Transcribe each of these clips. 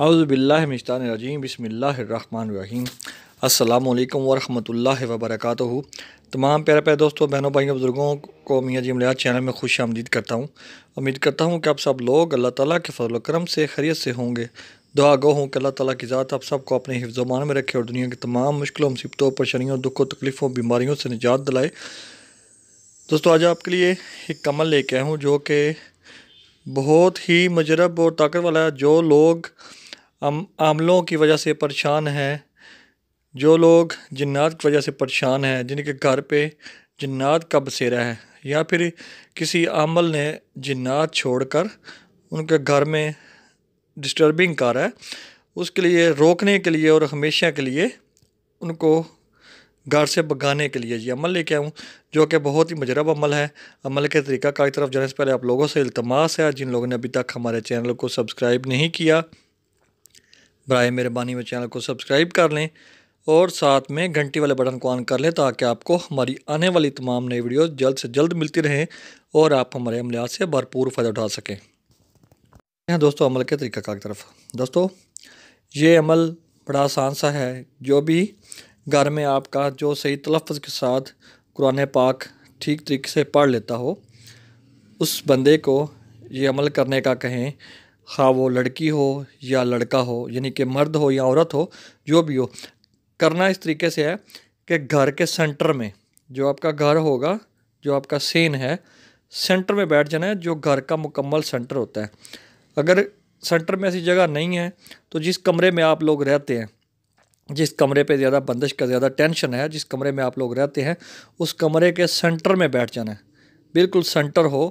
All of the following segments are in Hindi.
अज़बिल्लाशानरजीम बसमीम अल्लाम वरम् वर्क तमाम प्यारे प्यारे दोस्तों बहनों भाइयों बुज़ुर्गों को मियाँ जी अमलियात चैनल में खुश आमदीद करता हूँ उम्मीद करता हूँ कि आप सब लोग अल्लाह ताला के फजल करम से खैरियत से होंगे दुआ गो हूँ कि अल्लाह ताला की ज़ात आप सबको अपने हिफ्जमान में रखे और दुनिया की तमाम मुश्किलों मुसीबतों परेशानियों दुखों तकलीफ़ों बीमारियों से निजात दिलाए दोस्तों आज आपके लिए एक कमल लेके आया हूँ जो कि बहुत ही मजरब और ताकत वाला है जो लोग हम आमलों की वजह से परेशान हैं जो लोग जन्नात की वजह से परेशान हैं जिनके घर पे जन्नात का बसेरा है या फिर किसी आमल ने जन्नात छोड़कर उनके घर में डिस्टर्बिंग कार है उसके लिए रोकने के लिए और हमेशा के लिए उनको घर से भगाने के लिए ये अमल लेके आऊँ जो कि बहुत ही मजरब अमल है अमल के तरीक़ा का तरफ जाने से पहले आप लोगों से इल्तमास है जिन लोगों ने अभी तक हमारे चैनल को सब्सक्राइब नहीं किया बर मेहरबानी में चैनल को सब्सक्राइब कर लें और साथ में घंटी वाले बटन को ऑन कर लें ताकि आपको हमारी आने वाली तमाम नई वीडियो जल्द से जल्द मिलती रहें और आप हमारे अमलियात से भरपूर फ़ायदा उठा सकें दोस्तों अमल के तरीक़ाकार की तरफ दोस्तों ये अमल बड़ा आसान सा है जो भी घर में आपका जो सही तलफ़ के साथ कुरान पाक ठीक तरीके से पढ़ लेता हो उस बंदे को ये अमल करने का कहें खा हाँ, वो लड़की हो या लड़का हो यानी कि मर्द हो या औरत हो जो भी हो करना इस तरीके से है कि घर के सेंटर में जो आपका घर होगा जो आपका सीन है सेंटर में बैठ जाना है जो घर का मुकम्मल सेंटर होता है अगर सेंटर में ऐसी जगह नहीं है तो जिस कमरे में आप लोग रहते हैं जिस कमरे पे ज़्यादा बंदिश का ज़्यादा टेंशन है जिस कमरे में आप लोग रहते हैं उस कमरे के सेंटर में बैठ जाना है बिल्कुल सेंटर हो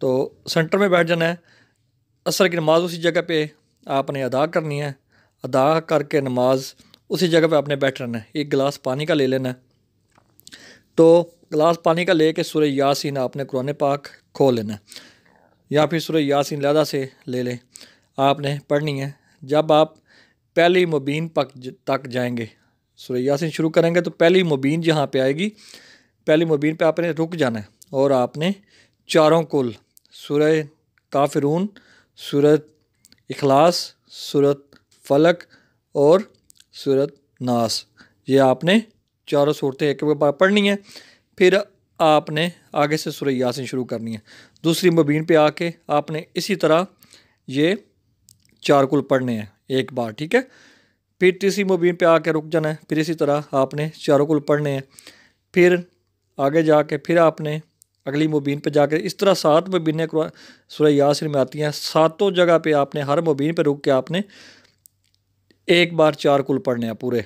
तो सेंटर में बैठ जाना है असर की नमाज़ उसी जगह पे आपने अदा करनी है अदा करके नमाज उसी जगह पे आपने बैठ रहना है एक गिलास पानी का ले लेना है तो गिलास पानी का ले कर सुर यासिन आपने कुरान पाक खो लेना है या फिर सुर यासिन लहदा से ले लें आपने पढ़नी है जब आप पहली मुबीन पक तक जाएंगे सुर यासिन शुरू करेंगे तो पहली मुबीन जहाँ पे आएगी पहली मुबीन पे आपने रुक जाना है और आपने चारों कुल सुर काफिरून सूरत इखलास सूरत फलक और सूरत नास ये आपने चारों सूरतें एक बार पढ़नी है फिर आपने आगे से सूर्य यासिन शुरू करनी है दूसरी मुबीन पे आके आपने इसी तरह ये चार कुल पढ़ने हैं एक बार ठीक है फिर तीसरी मुबीन पे आके रुक जाना है फिर इसी तरह आपने चारों कुल पढ़ने हैं फिर आगे जाके फिर आपने अगली मुबीन पर जाकर इस तरह सात मुबीन सुरह यासिन में आती हैं सातों जगह पर आपने हर मुबीन पर रुक के आपने एक बार चार कुल पढ़ने हैं पूरे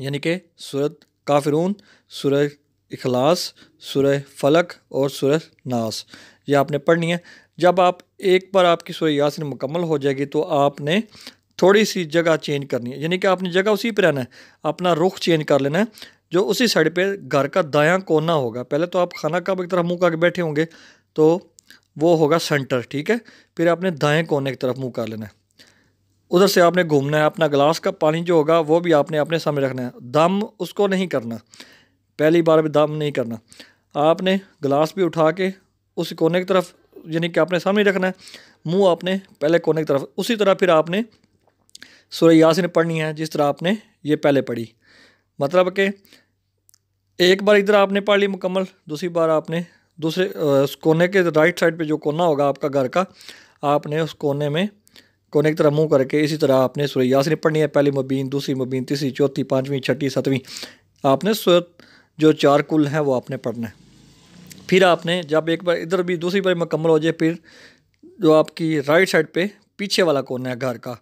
यानी कि सूरत काफिरून सुरह इखलास सुरह फलक और सुरह नास ये आपने पढ़नी है जब आप एक बार आपकी सुरह यासिन मुकम्मल हो जाएगी तो आपने थोड़ी सी जगह चेंज करनी है यानी कि आपने जगह उसी पर रहना है अपना रुख चेंज कर लेना है जो उसी साइड पे घर का दाया कोना होगा पहले तो आप खाना कब एक तरफ मुंह करके बैठे होंगे तो वो होगा सेंटर ठीक है फिर आपने दाएं कोने की तरफ मुंह कर लेना है उधर से आपने घूमना है अपना गिलास का पानी जो होगा वो भी आपने अपने सामने रखना है दम उसको नहीं करना पहली बार भी दम नहीं करना आपने गिलास भी उठा के उस कोने की तरफ यानी कि आपने सामने रखना है मुंह आपने पहले कोने की तरफ उसी तरह फिर आपने सूर्य यासिन पढ़नी है जिस तरह आपने ये पहले पढ़ी मतलब कि एक बार इधर आपने पढ़ ली मुकम्मल दूसरी बार आपने दूसरे उस कोने के राइट साइड पे जो कोना होगा आपका घर का आपने उस कोने में कोने की तरह मुंह करके इसी तरह आपने सूर्य यासिन पढ़नी है पहली मुबीन दूसरी मुबीन तीसरी चौथी पाँचवीं छठी सतवीं आपने जो चार कुल हैं वो आपने पढ़ना है फिर आपने जब एक बार इधर भी दूसरी बार मुकम्मल हो जाए फिर जो आपकी राइट साइड पर पीछे वाला कोना है घर का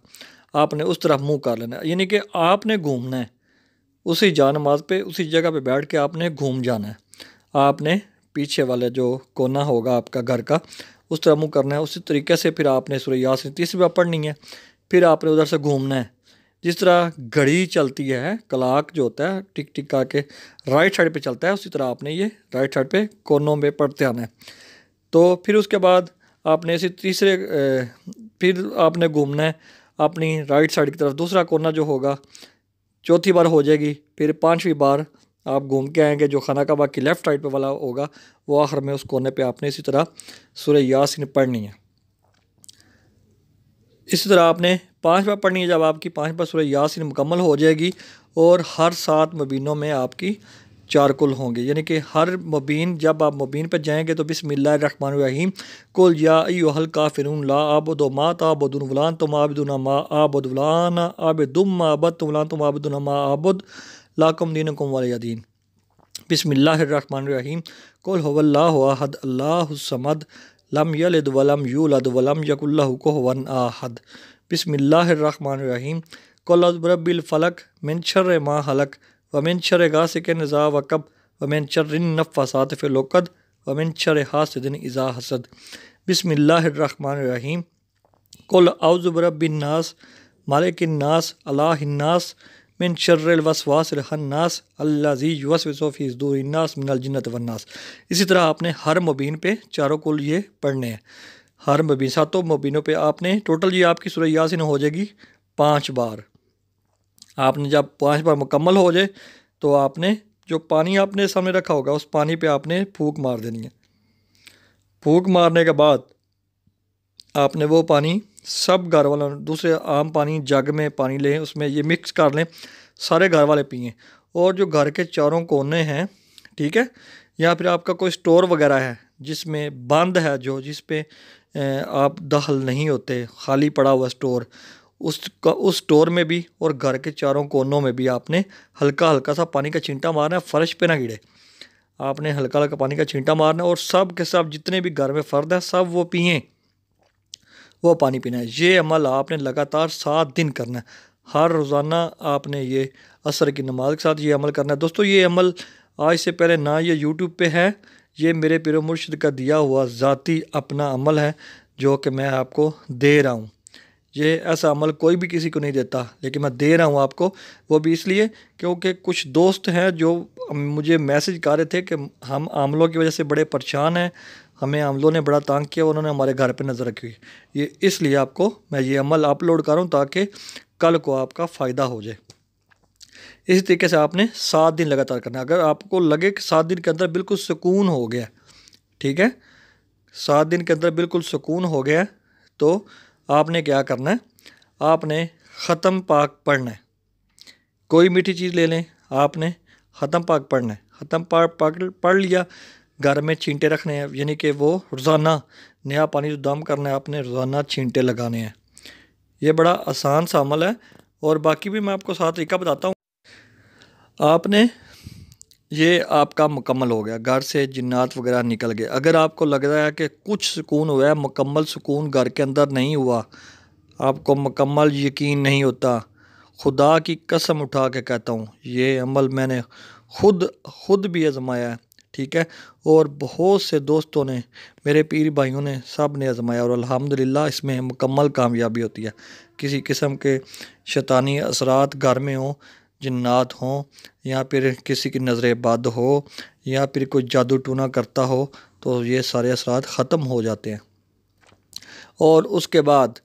आपने उस तरफ मुँह कर लेना है यानी कि आपने घूमना है उसी जान नमाज पे उसी जगह पे बैठ के आपने घूम जाना है आपने पीछे वाले जो कोना होगा आपका घर का उस तरह मुँह करना है उसी तरीके से फिर आपने सूर्य यासिन तीसरी पढ़नी है फिर आपने उधर से घूमना है जिस तरह घड़ी चलती है क्लाक जो होता है टिक टिक का के राइट साइड पे चलता है उसी तरह आपने ये राइट साइड पे कोनों में पढ़ते आना है तो फिर उसके बाद आपने इसी तीसरे फिर आपने घूमना है अपनी राइट साइड की तरफ दूसरा कोना जो होगा चौथी बार हो जाएगी फिर पाँचवीं बार आप घूम के आएंगे जो खाना कबा की लेफ़्ट साइड पे वाला होगा वो आखिर में उस कोने पे आपने इसी तरह सूर्य यासिन पढ़नी है इसी तरह आपने पाँच बार पढ़नी है जब आपकी पाँच बार सूर्य यासिन मुकम्मल हो जाएगी और हर सात मबीनों में आपकी चारकुल होंगे यानी कि हर मुबीन जब आप मुबीन पर जाएंगे तो बसमिल्लामान रहीम कुल या अयोहल का फिर ला आबदो मा ताबदुन वलान तुम आबदुना मा आबदुलान आबदुम आबद तुमलान तुम आबदुना मा आबुद लाकुम दीन कुम वालदीन बसमिल्लामान कुल हवल्ला अहद अल्लाहमद लम यू वलम यूलद वलम यकुल्लाहन आहद बसमिल्लामान रहीम कुल अजबरबिलफ़लक मिनशर मा हलक वमिन शर गासिक नज़ा वकब वमिन शर्रिन नफ़ासात फ़िलोकद वमिन शर हासदिन इज़ा हसद बिसमीम कुल अउज़बरबिन्नास मालिकन्नास अलास मिन शर्रवसवासन्नास अल्लाजी यूसफ़ीज़दूरन्नास मिनलजन्नत वन्नास इसी तरह आपने हर मुबीन पे चारों कुल ये पढ़ने हैं हर मुबीन सातों मुबीनों पर आपने टोटल ये आपकी सुरैयासिन हो जाएगी पाँच बार आपने जब पाँच बार मुकम्मल हो जाए तो आपने जो पानी आपने सामने रखा होगा उस पानी पे आपने फूक मार देनी है फूक मारने के बाद आपने वो पानी सब घर वालों दूसरे आम पानी जग में पानी लें उसमें ये मिक्स कर लें सारे घर वाले पिए और जो घर के चारों कोने हैं ठीक है या फिर आपका कोई स्टोर वगैरह है जिसमें बंद है जो जिस पे आप दखल नहीं होते खाली पड़ा हुआ स्टोर उसका उस स्टोर में भी और घर के चारों कोनों में भी आपने हल्का हल्का सा पानी का छींटा मारना है फर्श पे ना गिरे आपने हल्का हल्का पानी का छींटा मारना है और सब के सब जितने भी घर में फर्द हैं सब वो पिए वो पानी पीना है ये अमल आपने लगातार सात दिन करना है हर रोज़ाना आपने ये असर की नमाज के साथ ये अमल करना है दोस्तों ये अमल आज से पहले ना ये यूट्यूब पर है ये मेरे पिर मुर्शद का दिया हुआ ज़ाती अपना अमल है जो कि मैं आपको दे रहा हूँ ये ऐसा अमल कोई भी किसी को नहीं देता लेकिन मैं दे रहा हूँ आपको वो भी इसलिए क्योंकि कुछ दोस्त हैं जो मुझे मैसेज कर रहे थे कि हम आमलों की वजह से बड़े परेशान हैं हमें आमलों ने बड़ा तंग किया उन्होंने हमारे घर पर नज़र रखी ये इसलिए आपको मैं ये अमल अपलोड करूँ ताकि कल को आपका फ़ायदा हो जाए इसी तरीके से आपने सात दिन लगातार करना अगर आपको लगे कि सात दिन के अंदर बिल्कुल सुकून हो गया ठीक है सात दिन के अंदर बिल्कुल सुकून हो गया तो आपने क्या करना है आपने ख़त्म पाक पढ़ना है कोई मीठी चीज़ ले लें आपने ख़त्म पाक पढ़ना है ख़त्म पाक पढ़ लिया घर में छींटे रखने हैं यानी कि वो रोज़ाना नया पानी जो दम करना है आपने रोज़ाना छींटे लगाने हैं ये बड़ा आसान सा अमल है और बाकी भी मैं आपको साथ तरीका बताता हूँ आपने ये आपका मुकम्मल हो गया घर से जिन्नात वगैरह निकल गए अगर आपको लग रहा है कि कुछ सुकून हुआ है मुकम्मल सुकून घर के अंदर नहीं हुआ आपको मुकम्मल यकीन नहीं होता खुदा की कसम उठा के कहता हूँ ये अमल मैंने खुद खुद भी आजमाया है ठीक है और बहुत से दोस्तों ने मेरे पीर भाइयों ने सब ने आजमाया और अल्हम्दुलिल्लाह इसमें मुकम्मल कामयाबी होती है किसी किस्म के शैतानी असरात घर में हों जन्नात हों या फिर किसी की नज़र बद हो या फिर कोई जादू टूना करता हो तो ये सारे असरात ख़त्म हो जाते हैं और उसके बाद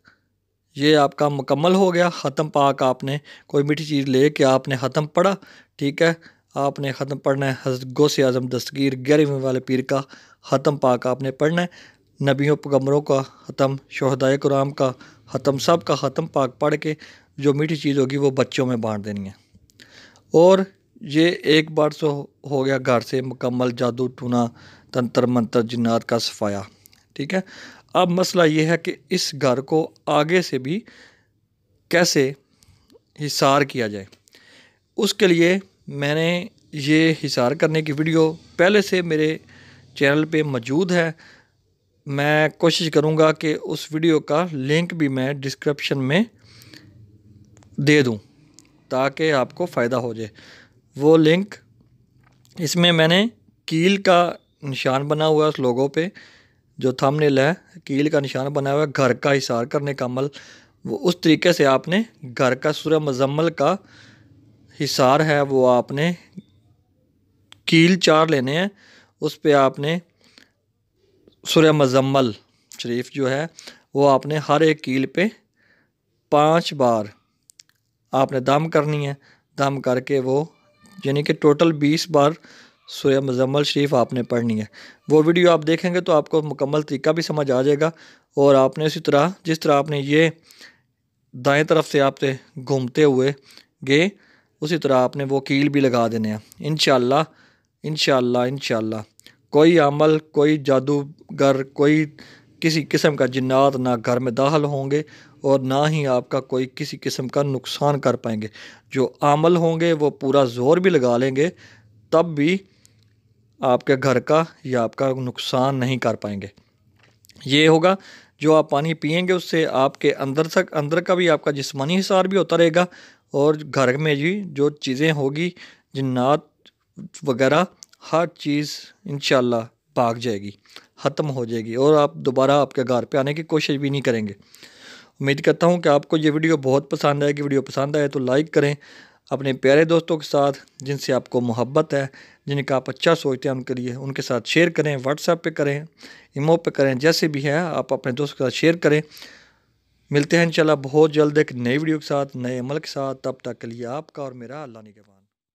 ये आपका मुकम्मल हो गया ख़त्म पाक आपने कोई मीठी चीज़ ले के आपने ख़त्म पढ़ा ठीक है आपने ख़त्म पढ़ना है हज़रत गौस आज़म दस्तगीर ग्यारहवीं वाले पीर का ख़त्म पाक आपने पढ़ना है नबियों पैगम्बरों का ख़त्म शहदाय कराम का ख़त्म सब का ख़त्म पाक पढ़ के जो मीठी चीज़ होगी वो बच्चों में बांट देनी है और ये एक बार सो हो गया घर से मुकम्मल जादू टूना तंत्र मंत्र जिन्नात का सफाया ठीक है अब मसला ये है कि इस घर को आगे से भी कैसे हिसार किया जाए उसके लिए मैंने ये हिसार करने की वीडियो पहले से मेरे चैनल पे मौजूद है मैं कोशिश करूँगा कि उस वीडियो का लिंक भी मैं डिस्क्रिप्शन में दे दूँ ताकि आपको फ़ायदा हो जाए वो लिंक इसमें मैंने कील का निशान बना हुआ है उस लोगों पे जो थंबनेल है कील का निशान बना हुआ है घर का हिसार करने का अमल वो उस तरीके से आपने घर का सूर्य मजम्मल का हिसार है वो आपने कील चार लेने हैं उस पर आपने सूर्य मजम्मल शरीफ जो है वो आपने हर एक कील पे पांच बार आपने दम करनी है दम करके वो यानी कि टोटल बीस बार सूर्य मजम्मल शरीफ आपने पढ़नी है वो वीडियो आप देखेंगे तो आपको मुकम्मल तरीका भी समझ आ जाएगा और आपने उसी तरह जिस तरह आपने ये दाएं तरफ से आपसे घूमते हुए गए उसी तरह आपने वो कील भी लगा देने हैं इन इन इन कोई अमल कोई जादूगर कोई किसी किस्म का जिन्नात ना घर में दाखिल होंगे और ना ही आपका कोई किसी किस्म का नुकसान कर पाएंगे जो आमल होंगे वो पूरा ज़ोर भी लगा लेंगे तब भी आपके घर का या आपका नुकसान नहीं कर पाएंगे ये होगा जो आप पानी पियेंगे उससे आपके अंदर तक अंदर का भी आपका जिसमानी हिसार भी होता रहेगा और घर में भी जो चीज़ें होगी जन्नात वगैरह हर चीज़ इन भाग जाएगी ख़त्म हो जाएगी और आप दोबारा आपके घर पे आने की कोशिश भी नहीं करेंगे उम्मीद करता हूँ कि आपको ये वीडियो बहुत पसंद आएगी वीडियो पसंद आए तो लाइक करें अपने प्यारे दोस्तों के साथ जिनसे आपको मोहब्बत है जिनका आप अच्छा सोचते हैं उनके लिए उनके साथ शेयर करें व्हाट्सएप पे करें इमो पे करें जैसे भी है आप अपने दोस्तों के साथ शेयर करें मिलते हैं इंशाल्लाह बहुत जल्द एक नई वीडियो के साथ नए अमल के साथ तब तक के लिए आपका और मेरा अल्लाह ने के